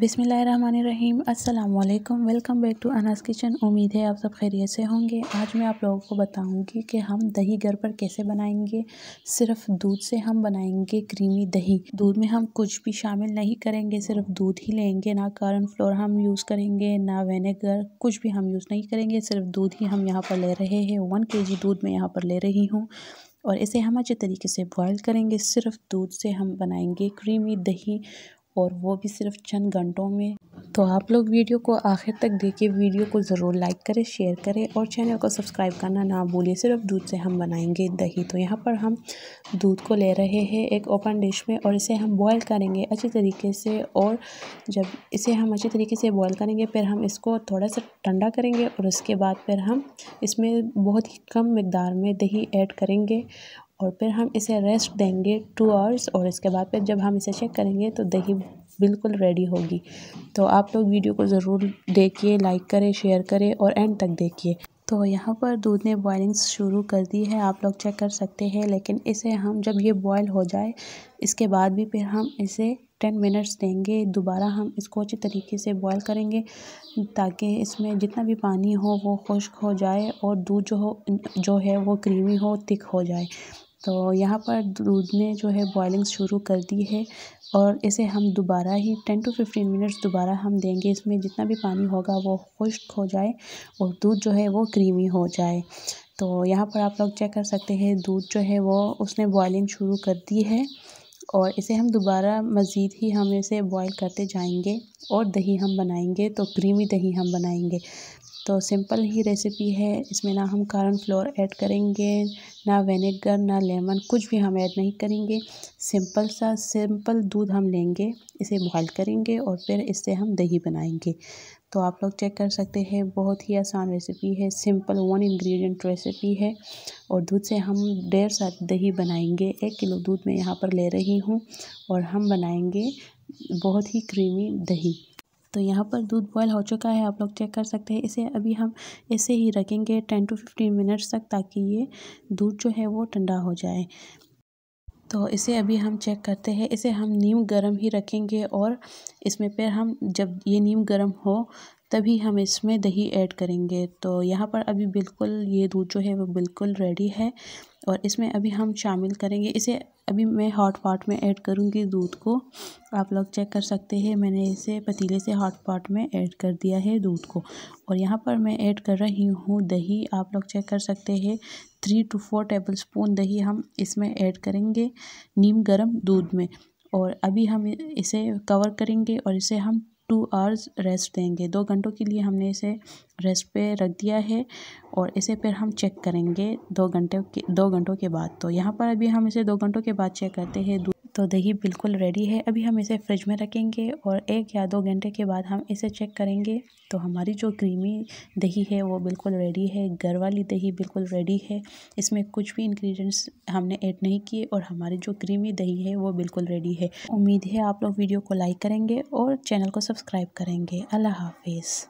बिसमीम अल्लाम welcome back to Anas kitchen उम्मीद है आप सब खैरियत से होंगे आज मैं आप लोगों को बताऊंगी कि हम दही घर पर कैसे बनाएंगे सिर्फ दूध से हम बनाएंगे क्रीमी दही दूध में हम कुछ भी शामिल नहीं करेंगे सिर्फ दूध ही लेंगे ना कारन फ्लोर हम यूज़ करेंगे ना वेनेगर कुछ भी हम यूज़ नहीं करेंगे सिर्फ दूध ही हम यहाँ पर ले रहे हैं वन के दूध मैं यहाँ पर ले रही हूँ और इसे हम अच्छे तरीके से बॉयल करेंगे सिर्फ दूध से हम बनाएंगे क्रीमी दही और वो भी सिर्फ चंद घंटों में तो आप लोग वीडियो को आखिर तक देखिए वीडियो को ज़रूर लाइक करें शेयर करें और चैनल को सब्सक्राइब करना ना भूलिए सिर्फ दूध से हम बनाएंगे दही तो यहाँ पर हम दूध को ले रहे हैं एक ओपन डिश में और इसे हम बॉयल करेंगे अच्छे तरीके से और जब इसे हम अच्छे तरीके से बॉयल करेंगे फिर हम इसको थोड़ा सा ठंडा करेंगे और उसके बाद फिर हम इसमें बहुत ही कम मकदार में दही ऐड करेंगे और फिर हम इसे रेस्ट देंगे टू आवर्स और इसके बाद फिर जब हम इसे चेक करेंगे तो दही बिल्कुल रेडी होगी तो आप लोग वीडियो को ज़रूर देखिए लाइक करें शेयर करें और एंड तक देखिए तो यहाँ पर दूध ने बॉयलिंग शुरू कर दी है आप लोग चेक कर सकते हैं लेकिन इसे हम जब ये बॉयल हो जाए इसके बाद भी फिर हम इसे टेन मिनट्स देंगे दोबारा हम इसको अच्छे तरीके से बॉयल करेंगे ताकि इसमें जितना भी पानी हो वो खुश्क हो जाए और दूध जो हो जो है वो क्रीमी हो थिक हो जाए तो यहाँ पर दूध ने जो है बॉयलिंग शुरू कर दी है और इसे हम दोबारा ही टेन टू फिफ्टीन मिनट्स दोबारा हम देंगे इसमें जितना भी पानी होगा वो खुश्क हो जाए और दूध जो है वो क्रीमी हो जाए तो यहाँ पर आप लोग चेक कर सकते हैं दूध जो है वो उसने बॉयलिंग शुरू कर दी है और इसे हम दोबारा मज़ीद ही हम इसे बॉईल करते जाएंगे और दही हम बनाएंगे तो क्रीमी दही हम बनाएंगे तो सिंपल ही रेसिपी है इसमें ना हम कॉर्न फ्लोर ऐड करेंगे ना वेनेगर ना लेमन कुछ भी हम ऐड नहीं करेंगे सिंपल सा सिंपल दूध हम लेंगे इसे बॉयल करेंगे और फिर इससे हम दही बनाएंगे तो आप लोग चेक कर सकते हैं बहुत ही आसान रेसिपी है सिंपल वन इंग्रेडिएंट रेसिपी है और दूध से हम डेढ़ सा दही बनाएंगे एक किलो दूध मैं यहाँ पर ले रही हूँ और हम बनाएंगे बहुत ही क्रीमी दही तो यहाँ पर दूध बॉयल हो चुका है आप लोग चेक कर सकते हैं इसे अभी हम ऐसे ही रखेंगे टेन टू फिफ्टीन मिनट्स तक ताकि ये दूध जो है वो ठंडा हो जाए तो इसे अभी हम चेक करते हैं इसे हम नीम गर्म ही रखेंगे और इसमें फिर हम जब ये नीम गर्म हो तभी हम इसमें दही ऐड करेंगे तो यहाँ पर अभी बिल्कुल ये दूध जो है वो बिल्कुल रेडी है और इसमें अभी हम शामिल करेंगे इसे अभी मैं हॉट पॉट में ऐड करूँगी दूध को आप लोग चेक कर सकते हैं मैंने इसे पतीले से हॉट पॉट में ऐड कर दिया है दूध को और यहाँ पर मैं ऐड कर रही हूँ दही आप लोग चेक कर सकते हैं three to four tablespoon दही हम इसमें ऐड करेंगे नीम गर्म दूध में और अभी हम इसे कवर करेंगे और इसे हम टू आवर्स रेस्ट देंगे दो घंटों के लिए हमने इसे रेस्ट पे रख दिया है और इसे फिर हम चेक करेंगे दो घंटे के दो घंटों के बाद तो यहाँ पर अभी हम इसे दो घंटों के बाद चेक करते हैं तो दही बिल्कुल रेडी है अभी हम इसे फ्रिज में रखेंगे और एक या दो घंटे के बाद हम इसे चेक करेंगे तो हमारी जो क्रीमी दही है वो बिल्कुल रेडी है घर वाली दही बिल्कुल रेडी है इसमें कुछ भी इंग्रेडिएंट्स हमने ऐड नहीं किए और हमारी जो क्रीमी दही है वो बिल्कुल रेडी है उम्मीद है आप लोग वीडियो को लाइक करेंगे और चैनल को सब्सक्राइब करेंगे अल्लाह हाफिज़